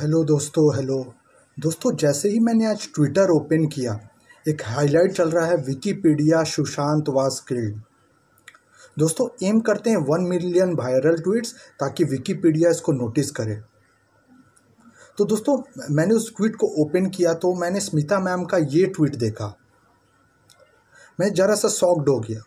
hello दोस्तों hello दोस्तों जैसे ही मैंने आज ट्विटर ओपन किया एक हाईलाइट चल रहा है विकीपीडिया सुशांत वास गिल्ड दोस्तों एम करते हैं वन मिलियन वायरल ट्वीट्स ताकि विकीपीडिया इसको नोटिस करे तो दोस्तों मैंने उस ट्वीट को ओपन किया तो मैंने स्मिता मैम का ये ट्वीट देखा मैं ज़रा सा सॉक्ड हो गया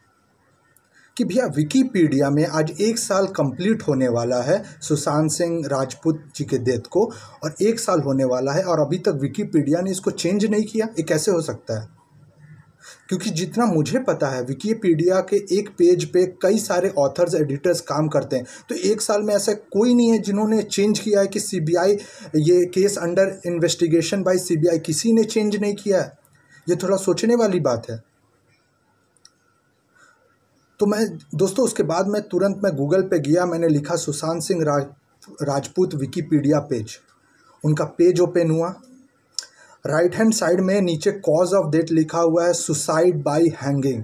कि भैया विकीपीडिया में आज एक साल कंप्लीट होने वाला है सुशांत सिंह राजपूत जी के डेथ को और एक साल होने वाला है और अभी तक विकीपीडिया ने इसको चेंज नहीं किया ये कैसे हो सकता है क्योंकि जितना मुझे पता है विकीपीडिया के एक पेज पे कई सारे ऑथर्स एडिटर्स काम करते हैं तो एक साल में ऐसा कोई नहीं है जिन्होंने चेंज किया है कि सीबीआई ये case under investigation by CBI किसी ने चेंज नहीं किया है ये थोड़ा सोचने वाली बात है तो मैं दोस्तों उसके बाद मैं तुरंत मैं गूगल पे गया मैंने लिखा सुशांत सिंह राज राजपूत विकीपीडिया पेज उनका पेज ओपन हुआ राइट हैंड साइड में नीचे कॉज ऑफ डेथ लिखा हुआ है सुसाइड बाय हैंगिंग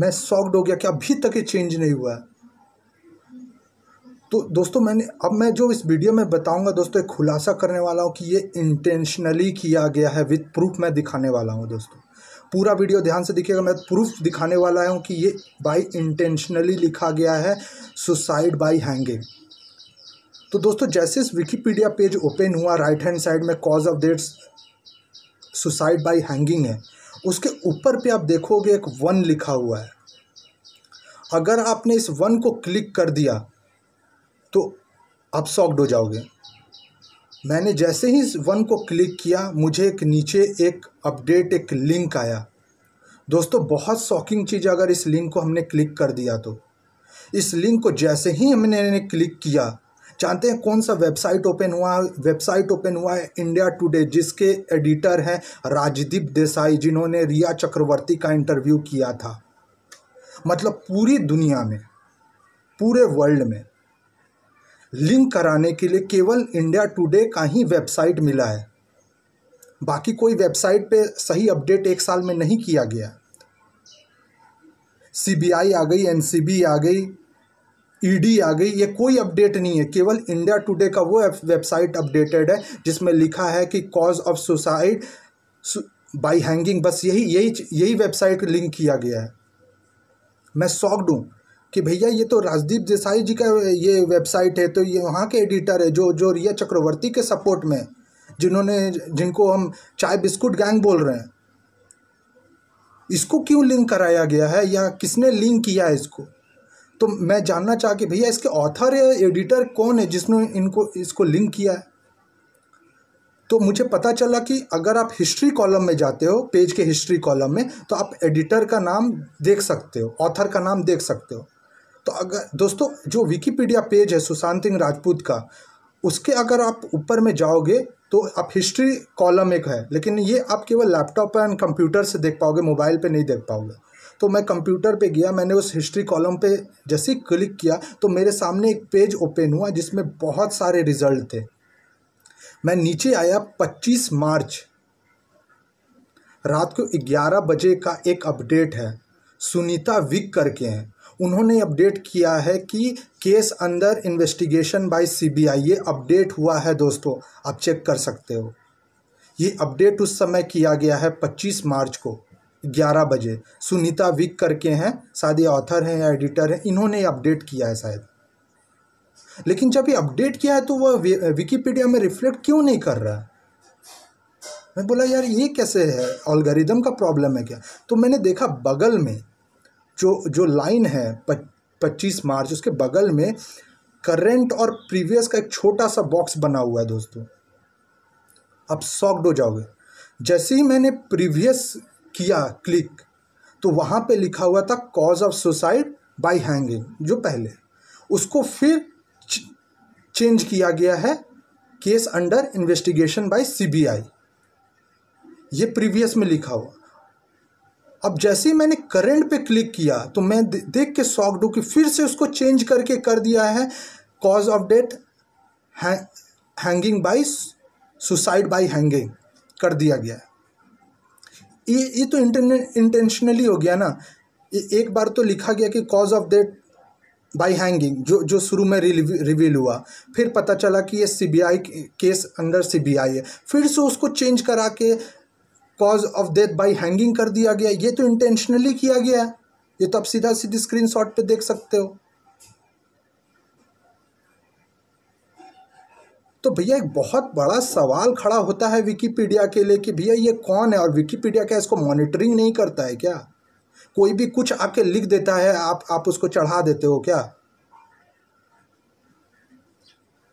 मैं शॉक्ड हो गया कि अभी तक ये चेंज नहीं हुआ है तो दोस्तों मैंने अब मैं जो इस वीडियो में बताऊंगा दोस्तों एक खुलासा करने वाला हूँ कि ये इंटेंशनली किया गया है विथ प्रूफ मैं दिखाने वाला हूँ दोस्तों पूरा वीडियो ध्यान से देखिएगा मैं प्रूफ दिखाने वाला हूँ कि ये बाई इंटेंशनली लिखा गया है सुसाइड बाई हैंगिंग तो दोस्तों जैसे इस विकीपीडिया पेज ओपन हुआ राइट हैंड साइड में cause of deaths suicide by hanging है उसके ऊपर पे आप देखोगे एक वन लिखा हुआ है अगर आपने इस वन को क्लिक कर दिया तो आप सॉक्ड हो जाओगे मैंने जैसे ही इस वन को क्लिक किया मुझे एक नीचे एक अपडेट एक लिंक आया दोस्तों बहुत शॉकिंग चीज़ अगर इस लिंक को हमने क्लिक कर दिया तो इस लिंक को जैसे ही हमने क्लिक किया जानते हैं कौन सा वेबसाइट ओपन हुआ वेबसाइट ओपन हुआ है इंडिया टुडे जिसके एडिटर हैं राजदीप देसाई जिन्होंने रिया चक्रवर्ती का इंटरव्यू किया था मतलब पूरी दुनिया में पूरे वर्ल्ड में लिंक कराने के लिए केवल इंडिया टुडे का ही वेबसाइट मिला है बाकी कोई वेबसाइट पे सही अपडेट एक साल में नहीं किया गया सीबीआई आ गई एनसीबी आ गई ईडी आ गई ये कोई अपडेट नहीं है केवल इंडिया टुडे का वो वेबसाइट अपडेटेड है जिसमें लिखा है कि cause of suicide by hanging बस यही यही यही वेबसाइट लिंक किया गया है मैं सॉक्ड हूँ कि भैया ये तो राजदीप देसाई जी का ये वेबसाइट है तो ये वहाँ के एडिटर है जो जो रिया चक्रवर्ती के सपोर्ट में जिन्होंने जिनको हम चाय बिस्कुट गैंग बोल रहे हैं इसको क्यों लिंक कराया गया है या किसने लिंक किया है इसको तो मैं जानना चाह कि भैया इसके ऑथर या एडिटर कौन है जिसने इनको इसको लिंक किया है तो मुझे पता चला कि अगर आप हिस्ट्री कॉलम में जाते हो पेज के हिस्ट्री कॉलम में तो आप एडिटर का नाम देख सकते हो ऑथर का नाम देख सकते हो तो अगर दोस्तों जो विकीपीडिया पेज है सुशांत सिंह राजपूत का उसके अगर आप ऊपर में जाओगे तो आप हिस्ट्री कॉलम एक है लेकिन ये आप केवल लैपटॉप एंड कंप्यूटर से देख पाओगे मोबाइल पे नहीं देख पाओगे तो मैं कंप्यूटर पे गया मैंने उस हिस्ट्री कॉलम पे जैसे ही क्लिक किया तो मेरे सामने एक पेज ओपन हुआ जिसमें बहुत सारे रिजल्ट थे मैं नीचे आया पच्चीस मार्च रात को ग्यारह बजे का एक अपडेट है सुनीता विक करके हैं उन्होंने अपडेट किया है कि केस अंदर इन्वेस्टिगेशन बाय सीबीआई ये अपडेट हुआ है दोस्तों आप चेक कर सकते हो ये अपडेट उस समय किया गया है 25 मार्च को 11 बजे सुनीता विक करके हैं शायद ये ऑथर हैं या एडिटर हैं इन्होंने अपडेट किया है शायद लेकिन जब ये अपडेट किया है तो वह विकीपीडिया में रिफ्लेक्ट क्यों नहीं कर रहा मैं बोला यार ये कैसे है ऑलगरिदम का प्रॉब्लम है क्या तो मैंने देखा बगल में जो जो लाइन है पच्चीस मार्च उसके बगल में करेंट और प्रीवियस का एक छोटा सा बॉक्स बना हुआ है दोस्तों अब सॉक्ड हो जाओगे जैसे ही मैंने प्रीवियस किया क्लिक तो वहाँ पे लिखा हुआ था cause of suicide by hanging जो पहले उसको फिर चेंज किया गया है case under investigation by CBI ये प्रीवियस में लिखा हुआ अब जैसे ही मैंने करंट पे क्लिक किया तो मैं देख के सॉक्ड डू कि फिर से उसको चेंज करके कर दिया है cause of death hanging by suicide by hanging कर दिया गया ये ये तो इंटेंशनली हो गया ना एक बार तो लिखा गया कि cause of death by hanging जो जो शुरू में रिवील हुआ फिर पता चला कि ये सीबीआई केस अंडर सीबीआई है फिर से उसको चेंज करा के cause of death by hanging कर दिया गया ये तो इंटेंशनली किया गया है ये तो आप सीधा सीधी स्क्रीन शॉट पर देख सकते हो तो भैया एक बहुत बड़ा सवाल खड़ा होता है विकीपीडिया के लिए कि भैया ये कौन है और विकीपीडिया क्या इसको मॉनिटरिंग नहीं करता है क्या कोई भी कुछ आके लिख देता है आप आप उसको चढ़ा देते हो क्या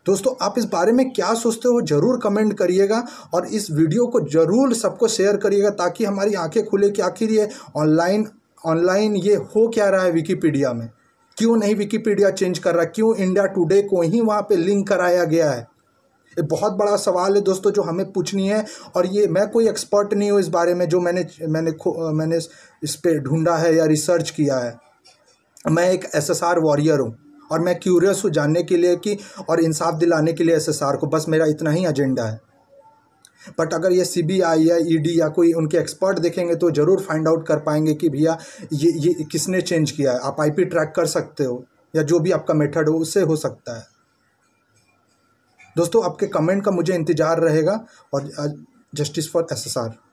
दोस्तों आप इस बारे में क्या सोचते हो ज़रूर कमेंट करिएगा और इस वीडियो को ज़रूर सबको शेयर करिएगा ताकि हमारी आंखें खुले कि आखिर ये ऑनलाइन ऑनलाइन ये हो क्या रहा है विकीपीडिया में क्यों नहीं विकीपीडिया चेंज कर रहा क्यों इंडिया टुडे को ही वहाँ पर लिंक कराया गया है ये बहुत बड़ा सवाल है दोस्तों जो हमें पूछनी है और ये मैं कोई एक्सपर्ट नहीं हूँ इस बारे में जो मैंने मैंने मैंने इस पर ढूंढा है या रिसर्च किया है मैं एक एसएसआर वॉरियर हूँ और मैं क्यूरियस हूँ जानने के लिए कि और इंसाफ दिलाने के लिए एस को बस मेरा इतना ही एजेंडा है बट अगर ये सी बी आई या ई e डी या कोई उनके एक्सपर्ट देखेंगे तो ज़रूर फाइंड आउट कर पाएंगे कि भैया ये ये किसने चेंज किया है आप आई पी ट्रैक कर सकते हो या जो भी आपका मेथड हो उससे हो सकता है दोस्तों आपके कमेंट का मुझे इंतज़ार रहेगा और जस्टिस फॉर एसएसआर